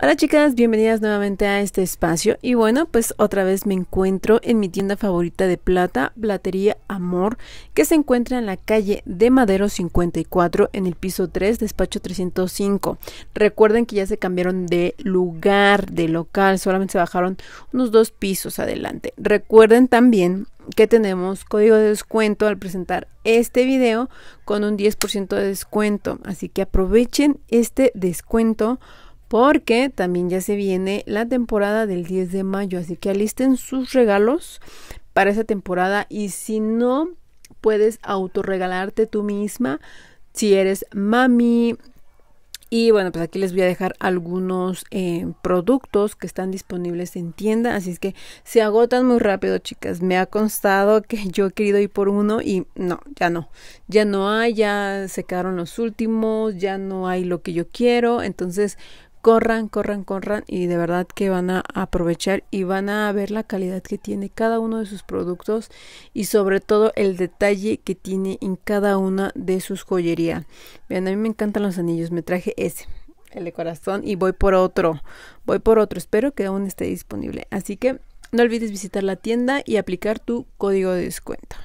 Hola chicas, bienvenidas nuevamente a este espacio y bueno, pues otra vez me encuentro en mi tienda favorita de plata, Platería Amor, que se encuentra en la calle de Madero 54 en el piso 3, despacho 305. Recuerden que ya se cambiaron de lugar, de local, solamente se bajaron unos dos pisos adelante. Recuerden también que tenemos código de descuento al presentar este video con un 10% de descuento, así que aprovechen este descuento porque también ya se viene la temporada del 10 de mayo, así que alisten sus regalos para esa temporada y si no puedes autorregalarte tú misma, si eres mami, y bueno, pues aquí les voy a dejar algunos eh, productos que están disponibles en tienda. Así es que se agotan muy rápido, chicas. Me ha constado que yo he querido ir por uno y no, ya no. Ya no hay, ya se quedaron los últimos, ya no hay lo que yo quiero. Entonces, corran, corran, corran y de verdad que van a aprovechar y van a ver la calidad que tiene cada uno de sus productos y sobre todo el detalle que tiene en cada una de sus joyerías. Vean, a mí me encantan los anillos, me traje ese, el de corazón y voy por otro, voy por otro, espero que aún esté disponible. Así que no olvides visitar la tienda y aplicar tu código de descuento.